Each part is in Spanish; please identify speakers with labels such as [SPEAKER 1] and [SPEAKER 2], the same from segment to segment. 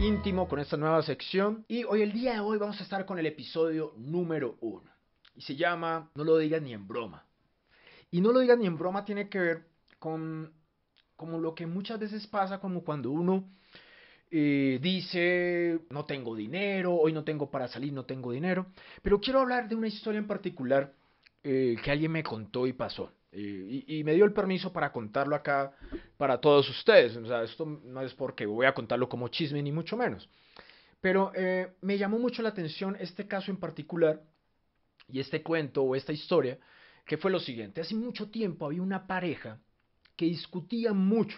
[SPEAKER 1] íntimo con esta nueva sección. Y hoy, el día de hoy, vamos a estar con el episodio número uno. Y se llama No lo digas ni en broma. Y no lo digas ni en broma tiene que ver con como lo que muchas veces pasa, como cuando uno eh, dice no tengo dinero, hoy no tengo para salir, no tengo dinero. Pero quiero hablar de una historia en particular eh, que alguien me contó y pasó. Y, me dio el permiso para contarlo acá para todos ustedes. O sea, esto no es porque voy a contarlo como chisme ni mucho menos. Pero eh, me llamó mucho la atención este caso en particular y este cuento o esta historia, que fue lo siguiente. Hace mucho tiempo había una pareja que discutía mucho.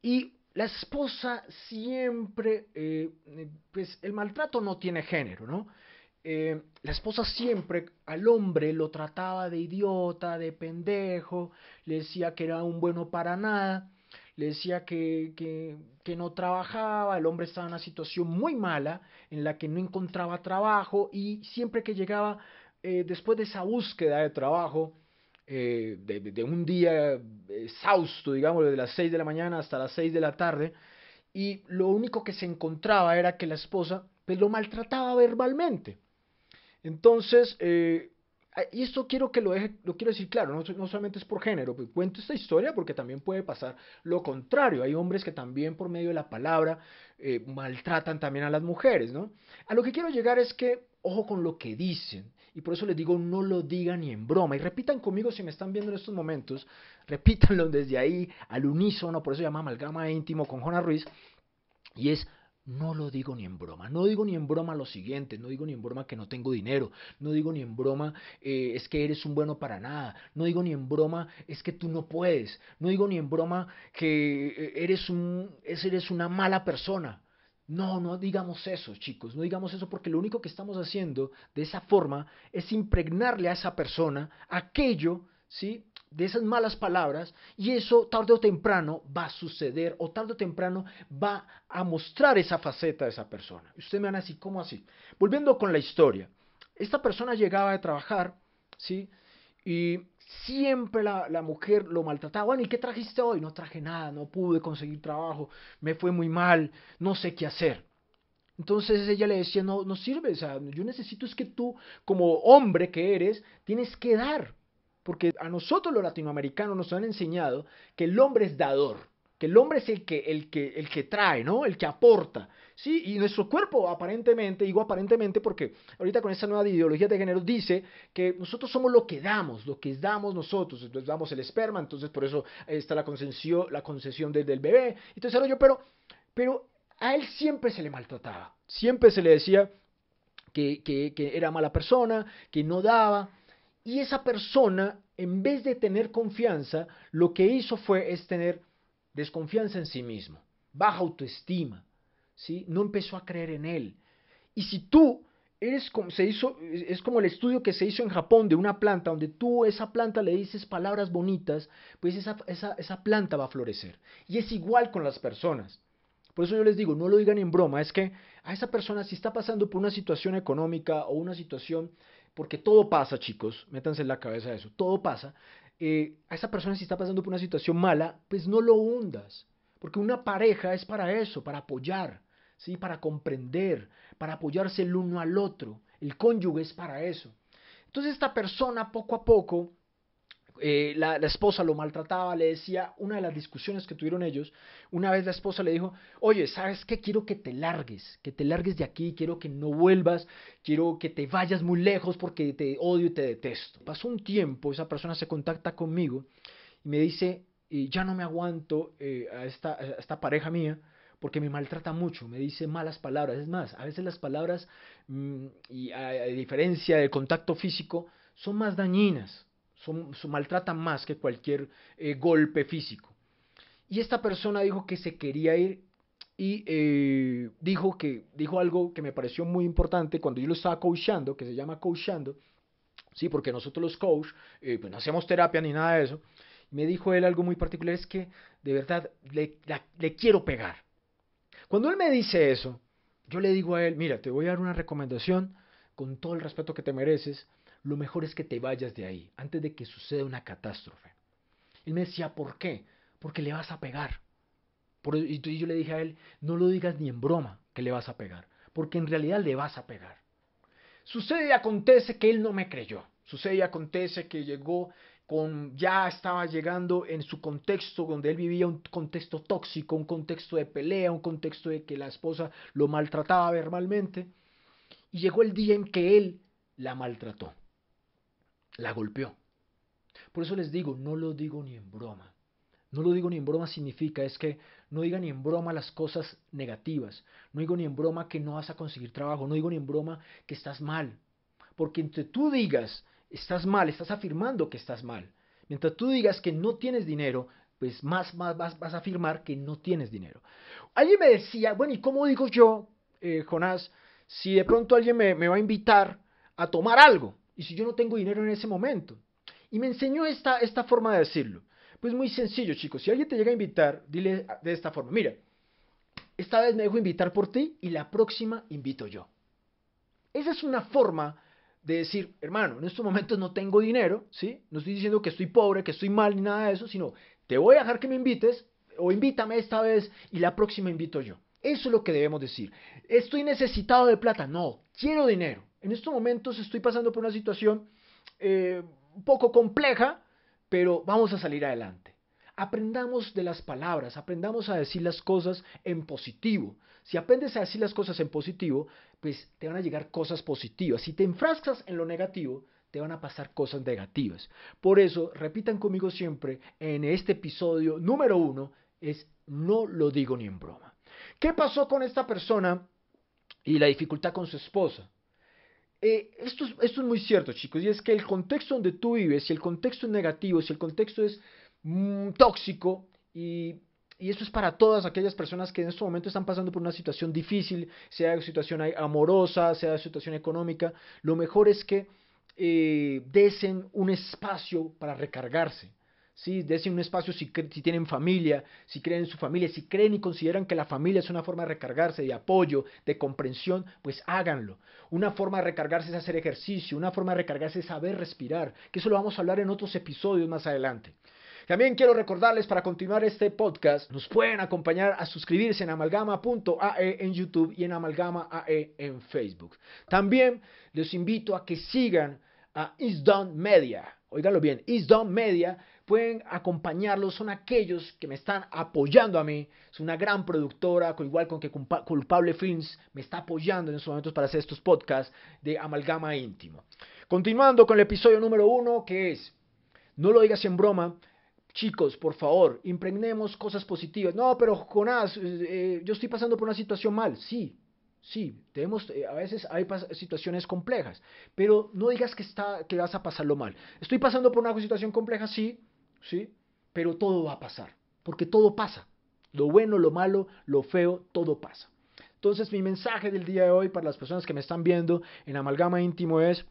[SPEAKER 1] Y la esposa siempre, eh, pues el maltrato no tiene género, ¿no? Eh, la esposa siempre al hombre lo trataba de idiota, de pendejo, le decía que era un bueno para nada, le decía que, que, no trabajaba, el hombre estaba en una situación muy mala en la que no encontraba trabajo y siempre que llegaba eh, después de esa búsqueda de trabajo, eh, de, un día exhausto, digamos, de las 6 de la mañana hasta las 6 de la tarde, y lo único que se encontraba era que la esposa pues, lo maltrataba verbalmente entonces, eh, ah, y esto quiero que lo deje, lo quiero decir claro, no, solamente es por género, pues, cuento esta historia porque también puede pasar lo contrario. Hay hombres que también por medio de la palabra eh, maltratan también a las mujeres, ¿no? A lo que quiero llegar es que, ojo con lo que dicen, y por eso les digo, no lo digan ni en broma. Y repitan conmigo si me están viendo en estos momentos, repítanlo desde ahí, al unísono, por eso se llama amalgama íntimo con Jonah Ruiz, y es no lo digo ni en broma, no digo ni en broma lo siguiente, no digo ni en broma que no tengo dinero, no digo ni en broma eh, es que eres un bueno para nada, no digo ni en broma es que tú no puedes, no digo ni en broma que eh, eres, un, eres una mala persona. No, no digamos eso, chicos, no digamos eso porque lo único que estamos haciendo de esa forma es impregnarle a esa persona aquello, ¿sí? de esas malas palabras y eso tarde o temprano va a suceder o tarde o temprano va a mostrar esa faceta de esa persona. Y usted me van a decir, ¿cómo así? Volviendo con la historia, esta persona llegaba de trabajar, ¿sí? Y siempre la, mujer lo maltrataba. Bueno, ¿y qué trajiste hoy? No traje nada, no pude conseguir trabajo, me fue muy mal, no sé qué hacer. Entonces ella le decía, no, no sirve, o sea, yo necesito es que tú, como hombre que eres, tienes que dar, porque a nosotros los latinoamericanos nos han enseñado que el hombre es dador, que el hombre es el que, el que, el que trae, ¿no? El que aporta. Sí, y nuestro cuerpo aparentemente, digo aparentemente porque ahorita con esta nueva ideología de género dice que nosotros somos lo que damos, lo que damos nosotros, entonces damos el esperma, entonces por eso está la concesión, la concesión desde el bebé, entonces pero, pero a él siempre se le maltrataba, siempre se le decía que, que, que era mala persona, que no daba, y esa persona, en vez de tener confianza, lo que hizo fue es tener desconfianza en sí mismo, baja autoestima, ¿sí? No empezó a creer en él. Y si tú eres como, se hizo, es como el estudio que se hizo en Japón de una planta, donde tú a esa planta le dices palabras bonitas, pues esa, esa planta va a florecer. Y es igual con las personas. Por eso yo les digo, no lo digan en broma, es que a esa persona si está pasando por una situación económica o una situación porque todo pasa, chicos, métanse en la cabeza eso, todo pasa. Eh, a esa persona si está pasando por una situación mala, pues no lo hundas, porque una pareja es para eso, para apoyar, ¿sí? para comprender, para apoyarse el uno al otro. El cónyuge es para eso. Entonces esta persona poco a poco eh, la, esposa lo maltrataba, le decía, una de las discusiones que tuvieron ellos, una vez la esposa le dijo, oye, ¿sabes qué? Quiero que te largues, que te largues de aquí, quiero que no vuelvas, quiero que te vayas muy lejos porque te odio y te detesto. Pasó un tiempo, esa persona se contacta conmigo y me dice, ya no me aguanto eh, a, esta, pareja mía, porque me maltrata mucho, me dice malas palabras. Es más, a veces las palabras, mm, y a, diferencia del contacto físico, son más dañinas su maltrata más que cualquier eh, golpe físico. Y esta persona dijo que se quería ir y eh, dijo, que, dijo algo que me pareció muy importante cuando yo lo estaba coachando, que se llama coachando, sí, porque nosotros los coach, eh, pues no hacemos terapia ni nada de eso, me dijo él algo muy particular, es que de verdad le, le quiero pegar. Cuando él me dice eso, yo le digo a él, mira, te voy a dar una recomendación con todo el respeto que te mereces, lo mejor es que te vayas de ahí antes de que suceda una catástrofe. Él me decía, ¿por qué? Porque le vas a pegar. y yo le dije a él, no lo digas ni en broma que le vas a pegar, porque en realidad le vas a pegar. Sucede y acontece que él no me creyó. Sucede y acontece que llegó con, ya estaba llegando en su contexto donde él vivía un contexto tóxico, un contexto de pelea, un contexto de que la esposa lo maltrataba verbalmente. Y llegó el día en que él la maltrató la golpeó. Por eso les digo, no lo digo ni en broma. No lo digo ni en broma significa es que no diga ni en broma las cosas negativas. No digo ni en broma que no vas a conseguir trabajo. No digo ni en broma que estás mal. Porque entre tú digas estás mal, estás afirmando que estás mal. Mientras tú digas que no tienes dinero, pues más, más, vas a afirmar que no tienes dinero. Alguien me decía, bueno, ¿y cómo digo yo, eh, Jonás, si de pronto alguien me va a invitar a tomar algo? y si yo no tengo dinero en ese momento? Y me enseñó esta, esta forma de decirlo. Pues muy sencillo, chicos. Si alguien te llega a invitar, dile de esta forma. Mira, esta vez me dejo invitar por ti y la próxima invito yo. Esa es una forma de decir, hermano, en estos momentos no tengo dinero, ¿sí? No estoy diciendo que estoy pobre, que estoy mal ni nada de eso, sino te voy a dejar que me invites o invítame esta vez y la próxima invito yo. Eso es lo que debemos decir. Estoy necesitado de plata, no, quiero dinero en estos momentos estoy pasando por una situación eh, un poco compleja, pero vamos a salir adelante. Aprendamos de las palabras, aprendamos a decir las cosas en positivo. Si aprendes a decir las cosas en positivo, pues te van a llegar cosas positivas. Si te enfrascas en lo negativo, te van a pasar cosas negativas. Por eso, repitan conmigo siempre en este episodio número uno, es no lo digo ni en broma. ¿Qué pasó con esta persona y la dificultad con su esposa? Eh, esto, es, esto es muy cierto, chicos, y es que el contexto donde tú vives, si el contexto es negativo, si el contexto es mm, tóxico, y, esto eso es para todas aquellas personas que en este momento están pasando por una situación difícil, sea situación amorosa, sea situación económica, lo mejor es que eh, desen un espacio para recargarse si un espacio si, si, tienen familia, si creen en su familia, si creen y consideran que la familia es una forma de recargarse, de apoyo, de comprensión, pues háganlo. Una forma de recargarse es hacer ejercicio, una forma de recargarse es saber respirar, que eso lo vamos a hablar en otros episodios más adelante. También quiero recordarles para continuar este podcast, nos pueden acompañar a suscribirse en amalgama.ae en YouTube y en amalgama.ae en Facebook. También les invito a que sigan a Is Done Media. oiganlo bien, Is Media pueden acompañarlos, son aquellos que me están apoyando a mí. Es una gran productora, igual con que Culpable Films me está apoyando en estos momentos para hacer estos podcasts de amalgama íntimo. Continuando con el episodio número uno, que es, no lo digas en broma, chicos, por favor, impregnemos cosas positivas. No, pero Jonás, eh, eh, yo estoy pasando por una situación mal, sí, Sí, tenemos, eh, a veces hay situaciones complejas, pero no digas que, está, que vas a pasarlo mal. Estoy pasando por una situación compleja, sí, sí, pero todo va a pasar, porque todo pasa. Lo bueno, lo malo, lo feo, todo pasa. Entonces mi mensaje del día de hoy para las personas que me están viendo en Amalgama Íntimo es,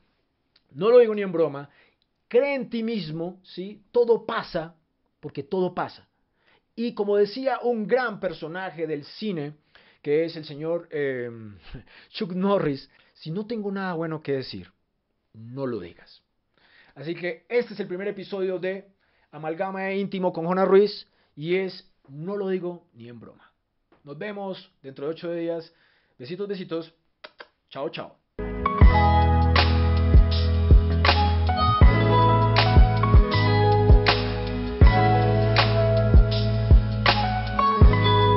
[SPEAKER 1] no lo digo ni en broma, cree en ti mismo, ¿sí? Todo pasa, porque todo pasa. Y como decía un gran personaje del cine, que es el señor em, Chuck Norris, si no tengo nada bueno que decir, no lo digas. Así que este es el primer episodio de Amalgama e Íntimo con Jonah Ruiz y es No lo digo ni en broma. Nos vemos dentro de ocho días. Besitos, besitos. Chao, chao.